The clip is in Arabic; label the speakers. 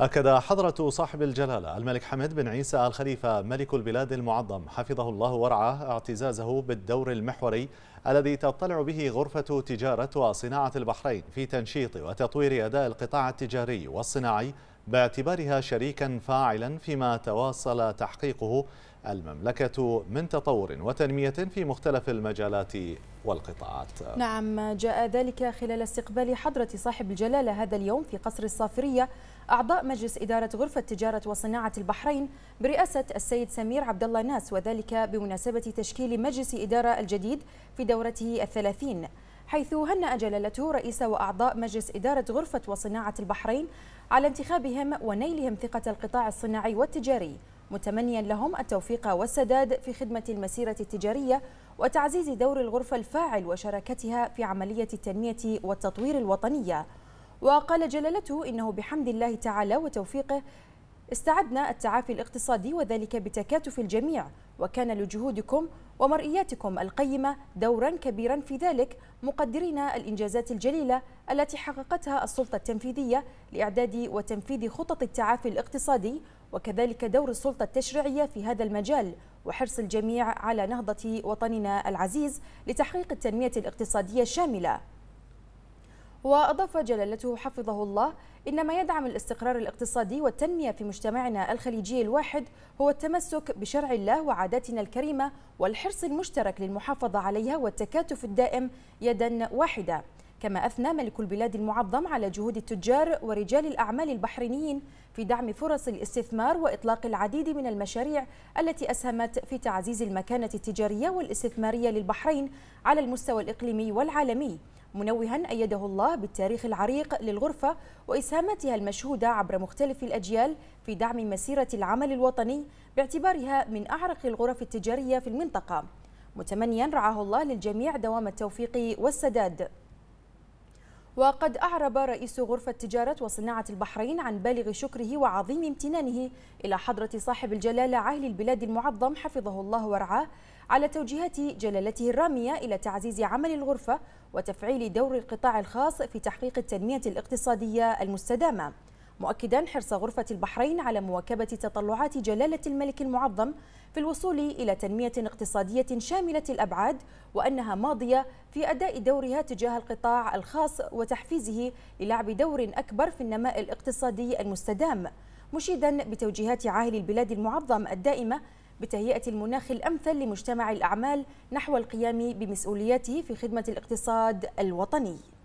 Speaker 1: أكد حضرة صاحب الجلالة الملك حمد بن عيسى الخليفة ملك البلاد المعظم حفظه الله ورعاه اعتزازه بالدور المحوري الذي تطلع به غرفة تجارة وصناعة البحرين في تنشيط وتطوير أداء القطاع التجاري والصناعي باعتبارها شريكا فاعلا فيما تواصل تحقيقه المملكة من تطور وتنمية في مختلف المجالات والقطاعات
Speaker 2: نعم جاء ذلك خلال استقبال حضرة صاحب الجلالة هذا اليوم في قصر الصافرية أعضاء مجلس إدارة غرفة تجارة وصناعة البحرين برئاسة السيد سمير عبد الله ناس وذلك بمناسبة تشكيل مجلس إدارة الجديد في دورته الثلاثين حيث هنأ جلالته رئيس وأعضاء مجلس إدارة غرفة وصناعة البحرين على انتخابهم ونيلهم ثقة القطاع الصناعي والتجاري متمنيا لهم التوفيق والسداد في خدمة المسيرة التجارية وتعزيز دور الغرفة الفاعل وشراكتها في عملية التنمية والتطوير الوطنية وقال جلالته إنه بحمد الله تعالى وتوفيقه استعدنا التعافي الاقتصادي وذلك بتكاتف الجميع وكان لجهودكم ومرئياتكم القيمة دورا كبيرا في ذلك مقدرين الإنجازات الجليلة التي حققتها السلطة التنفيذية لإعداد وتنفيذ خطط التعافي الاقتصادي وكذلك دور السلطة التشريعية في هذا المجال وحرص الجميع على نهضة وطننا العزيز لتحقيق التنمية الاقتصادية الشاملة وأضاف جلالته حفظه الله إن ما يدعم الاستقرار الاقتصادي والتنمية في مجتمعنا الخليجي الواحد هو التمسك بشرع الله وعاداتنا الكريمة والحرص المشترك للمحافظة عليها والتكاتف الدائم يدا واحدة كما أثنى ملك البلاد المعظم على جهود التجار ورجال الأعمال البحرينيين في دعم فرص الاستثمار وإطلاق العديد من المشاريع التي أسهمت في تعزيز المكانة التجارية والاستثمارية للبحرين على المستوى الإقليمي والعالمي منوها أيده الله بالتاريخ العريق للغرفة وإسهاماتها المشهودة عبر مختلف الأجيال في دعم مسيرة العمل الوطني باعتبارها من أعرق الغرف التجارية في المنطقة متمنيا رعاه الله للجميع دوام التوفيق والسداد وقد أعرب رئيس غرفة تجارة وصناعة البحرين عن بالغ شكره وعظيم امتنانه إلى حضرة صاحب الجلالة عهل البلاد المعظم حفظه الله ورعاه على توجيهات جلالته الرامية إلى تعزيز عمل الغرفة وتفعيل دور القطاع الخاص في تحقيق التنمية الاقتصادية المستدامة مؤكدا حرص غرفة البحرين على مواكبة تطلعات جلالة الملك المعظم في الوصول إلى تنمية اقتصادية شاملة الأبعاد وأنها ماضية في أداء دورها تجاه القطاع الخاص وتحفيزه للعب دور أكبر في النماء الاقتصادي المستدام مشيدا بتوجيهات عاهل البلاد المعظم الدائمة بتهيئة المناخ الأمثل لمجتمع الأعمال نحو القيام بمسؤولياته في خدمة الاقتصاد الوطني